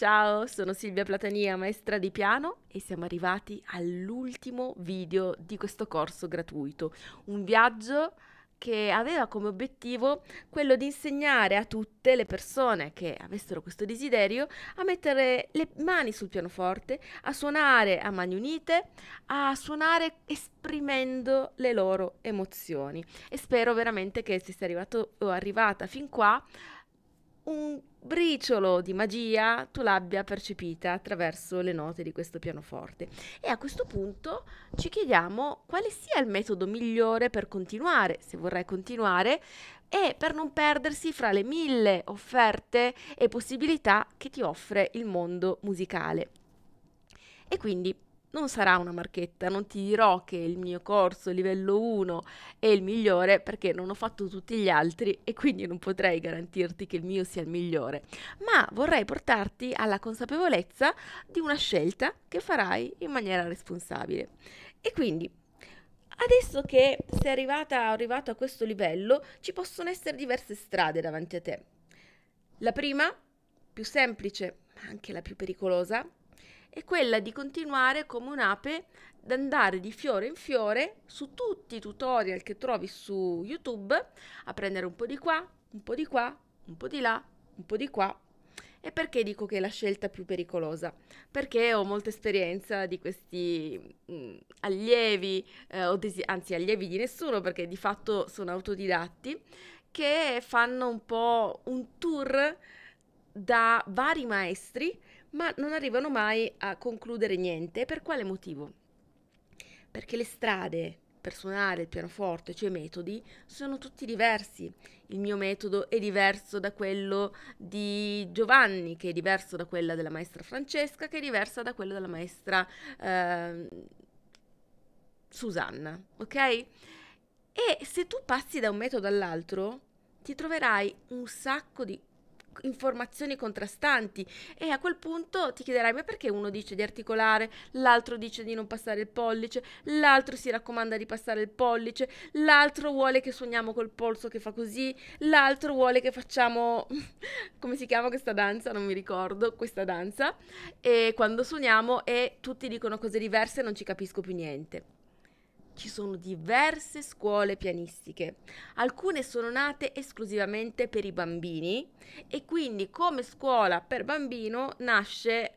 Ciao, sono Silvia Platania, maestra di piano e siamo arrivati all'ultimo video di questo corso gratuito, un viaggio che aveva come obiettivo quello di insegnare a tutte le persone che avessero questo desiderio a mettere le mani sul pianoforte, a suonare a mani unite, a suonare esprimendo le loro emozioni. E spero veramente che se sei arrivato o arrivata fin qua un briciolo di magia tu l'abbia percepita attraverso le note di questo pianoforte. E a questo punto ci chiediamo quale sia il metodo migliore per continuare, se vorrai continuare, e per non perdersi fra le mille offerte e possibilità che ti offre il mondo musicale. E quindi non sarà una marchetta, non ti dirò che il mio corso livello 1 è il migliore perché non ho fatto tutti gli altri e quindi non potrei garantirti che il mio sia il migliore, ma vorrei portarti alla consapevolezza di una scelta che farai in maniera responsabile. E quindi Adesso che sei arrivata, arrivato a questo livello, ci possono essere diverse strade davanti a te. La prima, più semplice, ma anche la più pericolosa, è quella di continuare come un'ape ad andare di fiore in fiore su tutti i tutorial che trovi su YouTube, a prendere un po' di qua, un po' di qua, un po' di là, un po' di qua. E perché dico che è la scelta più pericolosa? Perché ho molta esperienza di questi mh, mm, allievi, eh, desi- anzi allievi di nessuno perché di fatto sono autodidatti, che fanno un po' un tour da vari maestri ma non arrivano mai a concludere niente. Per quale motivo? Perché le strade per suonare il pianoforte, cioè i metodi, sono tutti diversi. Il mio metodo è diverso da quello di Giovanni, che è diverso da quella della maestra Francesca, che è diversa da quello della maestra eh, Susanna, ok? E se tu passi da un metodo all'altro, ti troverai un sacco di informazioni contrastanti e a quel punto ti chiederai ma perché uno dice di articolare, l'altro dice di non passare il pollice, l'altro si raccomanda di passare il pollice, l'altro vuole che suoniamo col polso che fa così, l'altro vuole che facciamo come si chiama questa danza, non mi ricordo, questa danza e quando suoniamo e tutti dicono cose diverse non ci capisco più niente ci sono diverse scuole pianistiche. Alcune sono nate esclusivamente per i bambini e quindi come scuola per bambino nasce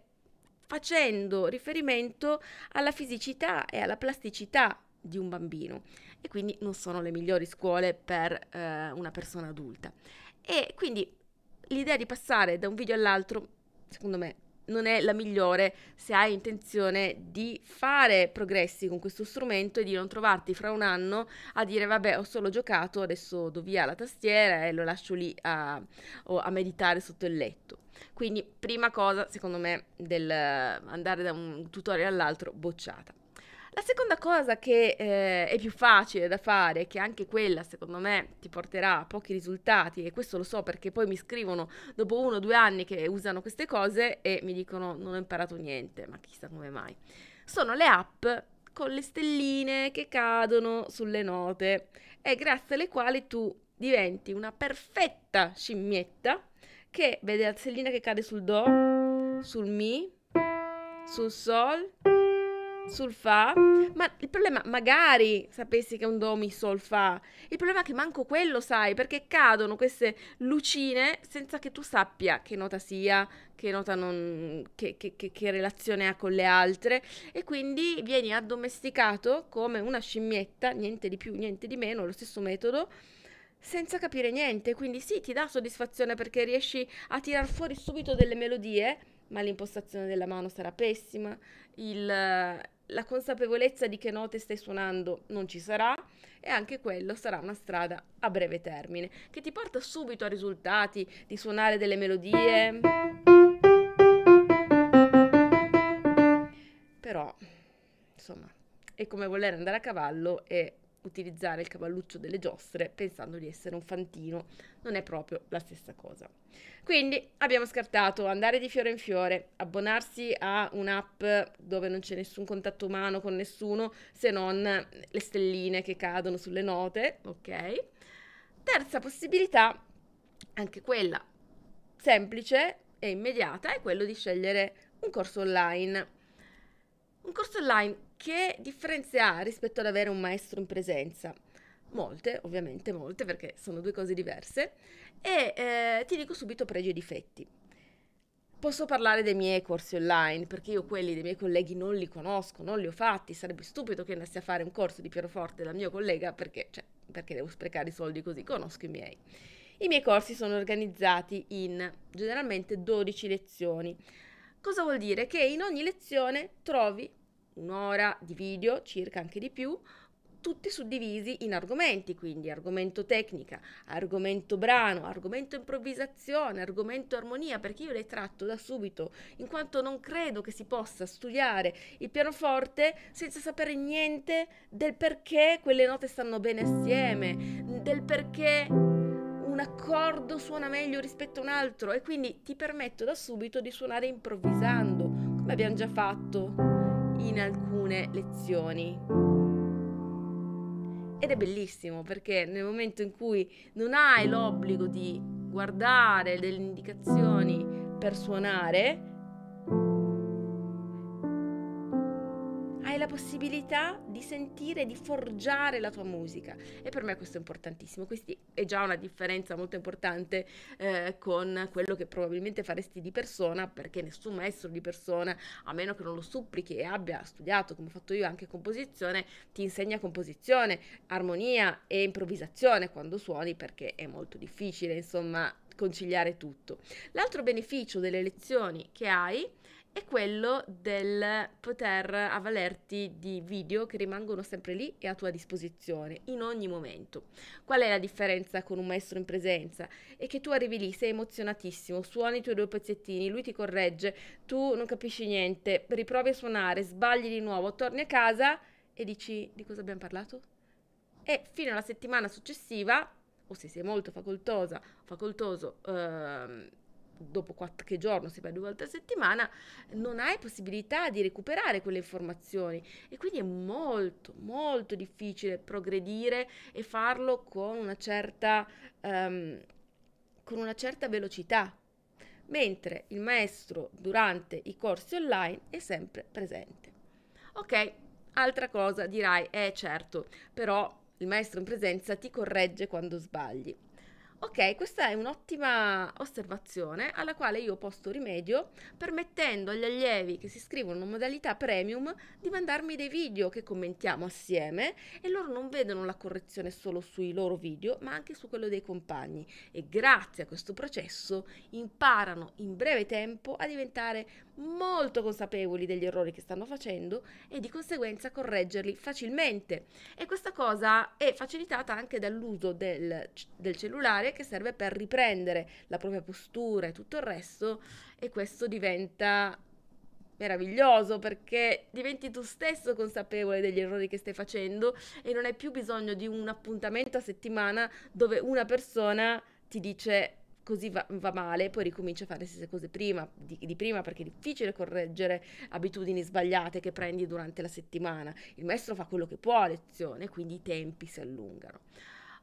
facendo riferimento alla fisicità e alla plasticità di un bambino e quindi non sono le migliori scuole per eh, una persona adulta. E quindi l'idea di passare da un video all'altro, secondo me, non è la migliore se hai intenzione di fare progressi con questo strumento e di non trovarti fra un anno a dire vabbè ho solo giocato, adesso do via la tastiera e lo lascio lì a, a meditare sotto il letto. Quindi prima cosa secondo me del andare da un tutorial all'altro bocciata. La seconda cosa che eh, è più facile da fare, che anche quella secondo me ti porterà a pochi risultati, e questo lo so perché poi mi scrivono dopo uno o due anni che usano queste cose e mi dicono non ho imparato niente, ma chissà come mai. Sono le app con le stelline che cadono sulle note e grazie alle quali tu diventi una perfetta scimmietta che vede la stellina che cade sul Do, sul Mi, sul Sol sul fa, ma il problema magari sapessi che è un do mi sol fa. Il problema è che manco quello sai, perché cadono queste lucine senza che tu sappia che nota sia, che nota non che, che, che, che relazione ha con le altre e quindi vieni addomesticato come una scimmietta, niente di più, niente di meno, lo stesso metodo senza capire niente, quindi sì, ti dà soddisfazione perché riesci a tirar fuori subito delle melodie, ma l'impostazione della mano sarà pessima, il, la consapevolezza di che note stai suonando non ci sarà e anche quello sarà una strada a breve termine che ti porta subito a risultati di suonare delle melodie. Però, insomma, è come voler andare a cavallo e utilizzare il cavalluccio delle giostre pensando di essere un fantino non è proprio la stessa cosa. Quindi abbiamo scartato andare di fiore in fiore, abbonarsi a un'app dove non c'è nessun contatto umano con nessuno se non le stelline che cadono sulle note, ok? Terza possibilità, anche quella semplice e immediata, è quello di scegliere un corso online. Un corso online che differenze ha rispetto ad avere un maestro in presenza? Molte, ovviamente molte, perché sono due cose diverse. E eh, ti dico subito pregi e difetti. Posso parlare dei miei corsi online, perché io quelli dei miei colleghi non li conosco, non li ho fatti. Sarebbe stupido che andassi a fare un corso di pianoforte dal mio collega, perché, cioè, perché devo sprecare i soldi così, conosco i miei. I miei corsi sono organizzati in generalmente 12 lezioni. Cosa vuol dire? Che in ogni lezione trovi un'ora di video, circa anche di più, tutti suddivisi in argomenti, quindi argomento tecnica, argomento brano, argomento improvvisazione, argomento armonia, perché io le tratto da subito, in quanto non credo che si possa studiare il pianoforte senza sapere niente del perché quelle note stanno bene assieme, del perché un accordo suona meglio rispetto a un altro e quindi ti permetto da subito di suonare improvvisando, come abbiamo già fatto in alcune lezioni. Ed è bellissimo perché nel momento in cui non hai l'obbligo di guardare delle indicazioni per suonare, possibilità di sentire di forgiare la tua musica. E per me questo è importantissimo. Questa è già una differenza molto importante eh, con quello che probabilmente faresti di persona, perché nessun maestro di persona, a meno che non lo supplichi e abbia studiato, come ho fatto io, anche composizione, ti insegna composizione, armonia e improvvisazione quando suoni, perché è molto difficile, insomma, conciliare tutto. L'altro beneficio delle lezioni che hai è quello del poter avvalerti di video che rimangono sempre lì e a tua disposizione in ogni momento. Qual è la differenza con un maestro in presenza? È che tu arrivi lì, sei emozionatissimo, suoni i tuoi due pezzettini, lui ti corregge, tu non capisci niente, riprovi a suonare, sbagli di nuovo, torni a casa e dici di cosa abbiamo parlato? E fino alla settimana successiva, o se sei molto facoltosa, facoltoso, ehm, dopo qualche giorno, se vai due volte a settimana, non hai possibilità di recuperare quelle informazioni e quindi è molto, molto difficile progredire e farlo con una certa, um, con una certa velocità. Mentre il maestro durante i corsi online è sempre presente. Ok, altra cosa dirai, eh certo, però il maestro in presenza ti corregge quando sbagli. Ok, questa è un'ottima osservazione alla quale io ho posto rimedio permettendo agli allievi che si iscrivono in modalità premium di mandarmi dei video che commentiamo assieme e loro non vedono la correzione solo sui loro video ma anche su quello dei compagni e grazie a questo processo imparano in breve tempo a diventare molto consapevoli degli errori che stanno facendo e di conseguenza correggerli facilmente e questa cosa è facilitata anche dall'uso del, del cellulare che serve per riprendere la propria postura e tutto il resto e questo diventa meraviglioso perché diventi tu stesso consapevole degli errori che stai facendo e non hai più bisogno di un appuntamento a settimana dove una persona ti dice così va, va male, poi ricomincia a fare le stesse cose prima, di, di, prima perché è difficile correggere abitudini sbagliate che prendi durante la settimana. Il maestro fa quello che può a lezione, quindi i tempi si allungano.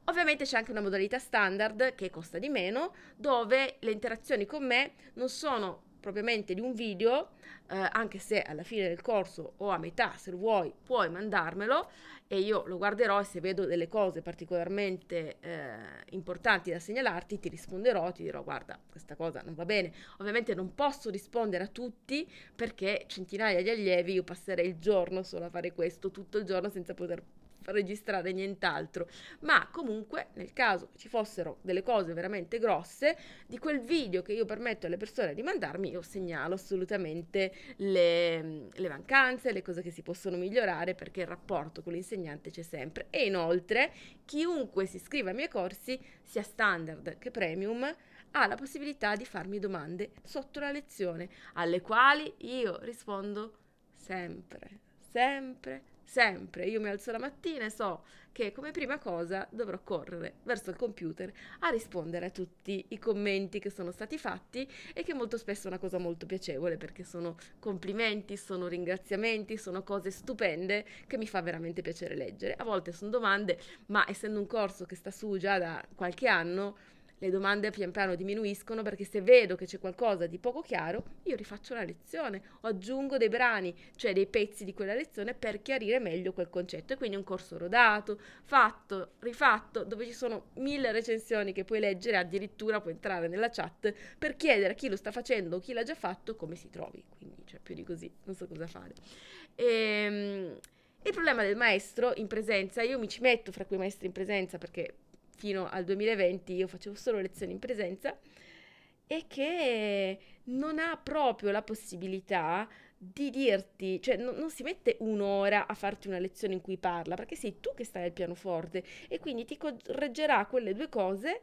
Ovviamente c'è anche una modalità standard che costa di meno, dove le interazioni con me non sono propriamente di un video, eh, anche se alla fine del corso o a metà, se lo vuoi, puoi mandarmelo e io lo guarderò e se vedo delle cose particolarmente eh, importanti da segnalarti, ti risponderò, ti dirò guarda, questa cosa non va bene. Ovviamente non posso rispondere a tutti perché centinaia di allievi io passerei il giorno solo a fare questo, tutto il giorno senza poter registrare nient'altro, ma comunque nel caso ci fossero delle cose veramente grosse, di quel video che io permetto alle persone di mandarmi, io segnalo assolutamente le, le mancanze, le cose che si possono migliorare perché il rapporto con l'insegnante c'è sempre e inoltre chiunque si iscriva ai miei corsi, sia standard che premium, ha la possibilità di farmi domande sotto la lezione, alle quali io rispondo sempre, sempre, sempre. Io mi alzo la mattina e so che come prima cosa dovrò correre verso il computer a rispondere a tutti i commenti che sono stati fatti e che molto spesso è una cosa molto piacevole perché sono complimenti, sono ringraziamenti, sono cose stupende che mi fa veramente piacere leggere. A volte sono domande, ma essendo un corso che sta su già da qualche anno, le domande pian piano diminuiscono perché se vedo che c'è qualcosa di poco chiaro, io rifaccio la lezione o aggiungo dei brani, cioè dei pezzi di quella lezione per chiarire meglio quel concetto. E quindi un corso rodato, fatto, rifatto, dove ci sono mille recensioni che puoi leggere, addirittura puoi entrare nella chat per chiedere a chi lo sta facendo o chi l'ha già fatto come si trovi. Quindi, cioè, più di così, non so cosa fare. Ehm... Il problema del maestro in presenza, io mi ci metto fra quei maestri in presenza perché fino al 2020 io facevo solo lezioni in presenza e che non ha proprio la possibilità di dirti, cioè no, non si mette un'ora a farti una lezione in cui parla, perché sei tu che stai al pianoforte e quindi ti correggerà quelle due cose,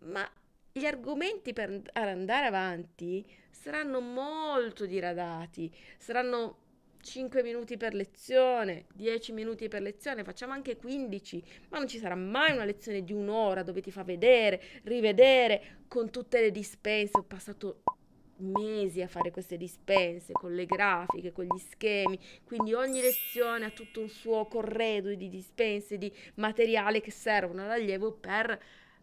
ma gli argomenti per andare avanti saranno molto diradati, saranno 5 minuti per lezione, 10 minuti per lezione, facciamo anche 15, ma non ci sarà mai una lezione di un'ora dove ti fa vedere, rivedere con tutte le dispense. Ho passato mesi a fare queste dispense con le grafiche, con gli schemi, quindi ogni lezione ha tutto un suo corredo di dispense, di materiale che servono all'allievo per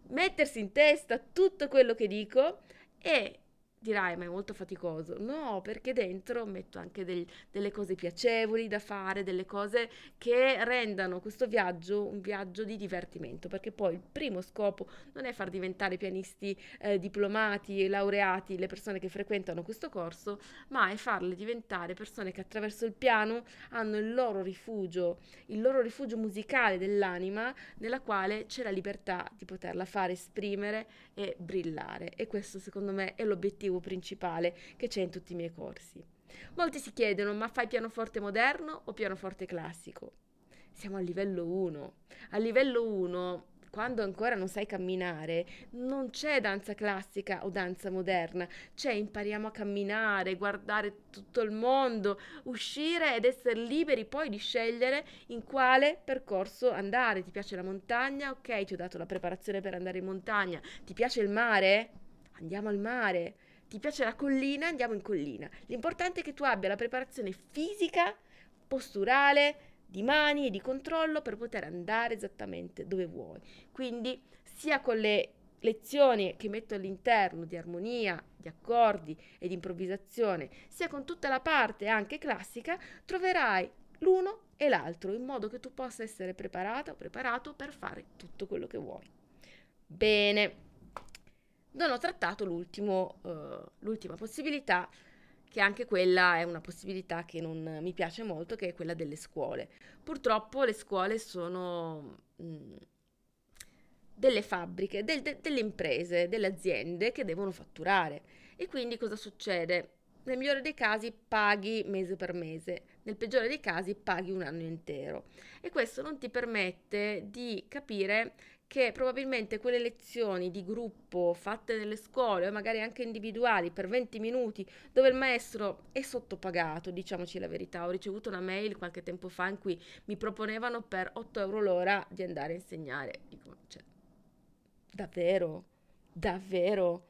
mettersi in testa tutto quello che dico e Dirai, ma è molto faticoso. No, perché dentro metto anche del, delle cose piacevoli da fare, delle cose che rendano questo viaggio un viaggio di divertimento, perché poi il primo scopo non è far diventare pianisti eh, diplomati e laureati le persone che frequentano questo corso, ma è farle diventare persone che attraverso il piano hanno il loro rifugio, il loro rifugio musicale dell'anima, nella quale c'è la libertà di poterla fare esprimere e brillare. E questo secondo me è l'obiettivo obiettivo principale che c'è in tutti i miei corsi. Molti si chiedono ma fai pianoforte moderno o pianoforte classico? Siamo a livello 1. A livello 1 quando ancora non sai camminare, non c'è danza classica o danza moderna, c'è impariamo a camminare, guardare tutto il mondo, uscire ed essere liberi poi di scegliere in quale percorso andare. Ti piace la montagna? Ok, ti ho dato la preparazione per andare in montagna. Ti piace il mare? Andiamo al mare ti piace la collina, andiamo in collina. L'importante è che tu abbia la preparazione fisica, posturale, di mani e di controllo per poter andare esattamente dove vuoi. Quindi sia con le lezioni che metto all'interno di armonia, di accordi e di improvvisazione, sia con tutta la parte anche classica, troverai l'uno e l'altro in modo che tu possa essere preparata o preparato per fare tutto quello che vuoi. Bene non ho trattato uh, l'ultima possibilità, che anche quella è una possibilità che non mi piace molto, che è quella delle scuole. Purtroppo le scuole sono mh, mm, delle fabbriche, del, de, delle imprese, delle aziende che devono fatturare. E quindi cosa succede? Nel migliore dei casi paghi mese per mese, nel peggiore dei casi paghi un anno intero. E questo non ti permette di capire che probabilmente quelle lezioni di gruppo fatte nelle scuole o magari anche individuali per 20 minuti dove il maestro è sottopagato, diciamoci la verità, ho ricevuto una mail qualche tempo fa in cui mi proponevano per 8 euro l'ora di andare a insegnare. Dico, cioè, davvero? Davvero?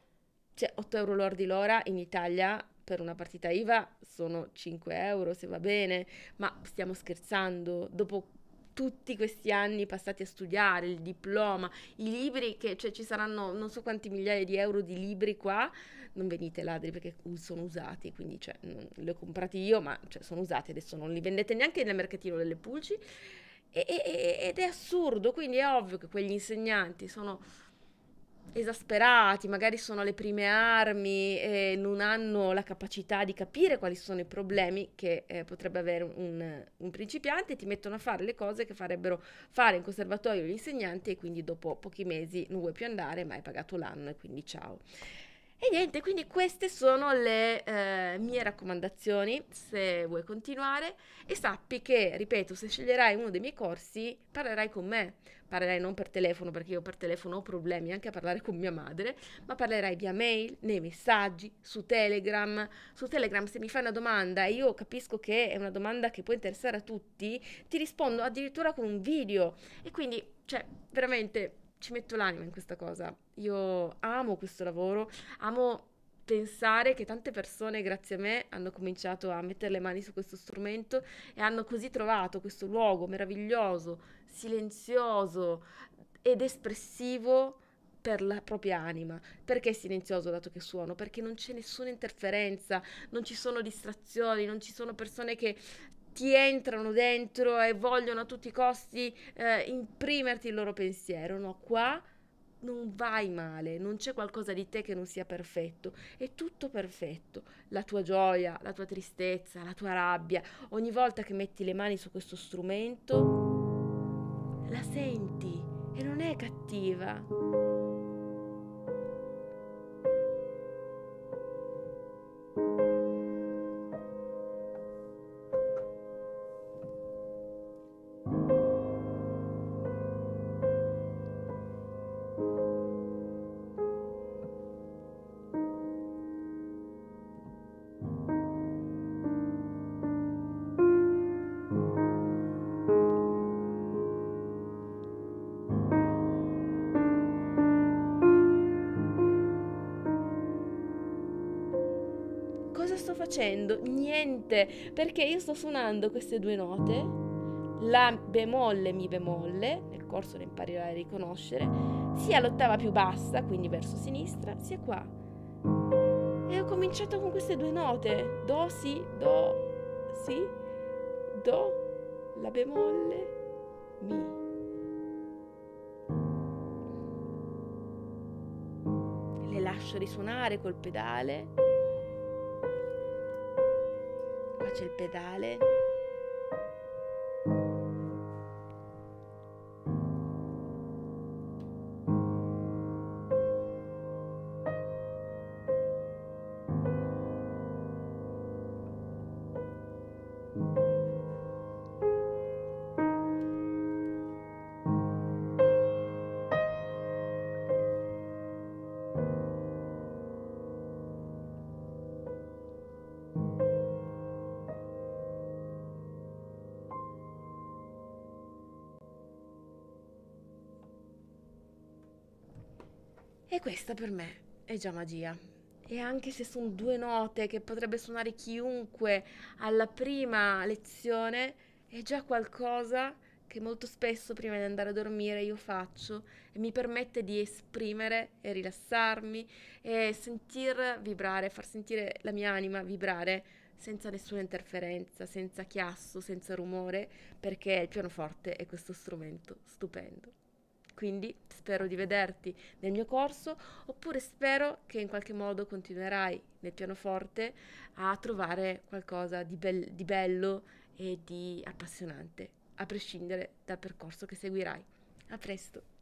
Cioè, 8 euro l'ora di l'ora in Italia per una partita IVA sono 5 euro se va bene, ma stiamo scherzando, dopo tutti questi anni passati a studiare, il diploma, i libri che cioè, ci saranno non so quanti migliaia di euro di libri qua, non venite ladri perché sono usati, quindi cioè, non, li ho comprati io, ma cioè, sono usati, adesso non li vendete neanche nel mercatino delle pulci e, e, ed è assurdo, quindi è ovvio che quegli insegnanti sono esasperati, magari sono alle prime armi e non hanno la capacità di capire quali sono i problemi che eh, potrebbe avere un, un, principiante, ti mettono a fare le cose che farebbero fare in conservatorio gli insegnanti e quindi dopo pochi mesi non vuoi più andare ma hai pagato l'anno e quindi ciao. E niente, quindi queste sono le eh, mie raccomandazioni se vuoi continuare e sappi che, ripeto, se sceglierai uno dei miei corsi parlerai con me, parlerai non per telefono perché io per telefono ho problemi anche a parlare con mia madre, ma parlerai via mail, nei messaggi, su Telegram. Su Telegram se mi fai una domanda e io capisco che è una domanda che può interessare a tutti, ti rispondo addirittura con un video e quindi, cioè, veramente ci metto l'anima in questa cosa. Io amo questo lavoro, amo pensare che tante persone, grazie a me, hanno cominciato a mettere le mani su questo strumento e hanno così trovato questo luogo meraviglioso, silenzioso ed espressivo per la propria anima. Perché è silenzioso dato che suono? Perché non c'è nessuna interferenza, non ci sono distrazioni, non ci sono persone che ti entrano dentro e vogliono a tutti i costi eh, imprimerti il loro pensiero, no? Qua non vai male, non c'è qualcosa di te che non sia perfetto, è tutto perfetto, la tua gioia, la tua tristezza, la tua rabbia, ogni volta che metti le mani su questo strumento la senti e non è cattiva. thank facendo niente perché io sto suonando queste due note, la bemolle, mi bemolle, nel corso ne imparerai a riconoscere, sia l'ottava più bassa, quindi verso sinistra, sia qua. E ho cominciato con queste due note, do, si, do, si, do, la bemolle, mi. Le lascio risuonare col pedale il pedale E questa per me è già magia. E anche se sono due note che potrebbe suonare chiunque alla prima lezione, è già qualcosa che molto spesso prima di andare a dormire io faccio e mi permette di esprimere e rilassarmi e sentir vibrare, far sentire la mia anima vibrare senza nessuna interferenza, senza chiasso, senza rumore, perché il pianoforte è questo strumento stupendo. Quindi spero di vederti nel mio corso oppure spero che in qualche modo continuerai nel pianoforte a trovare qualcosa di, be- di bello e di appassionante, a prescindere dal percorso che seguirai. A presto!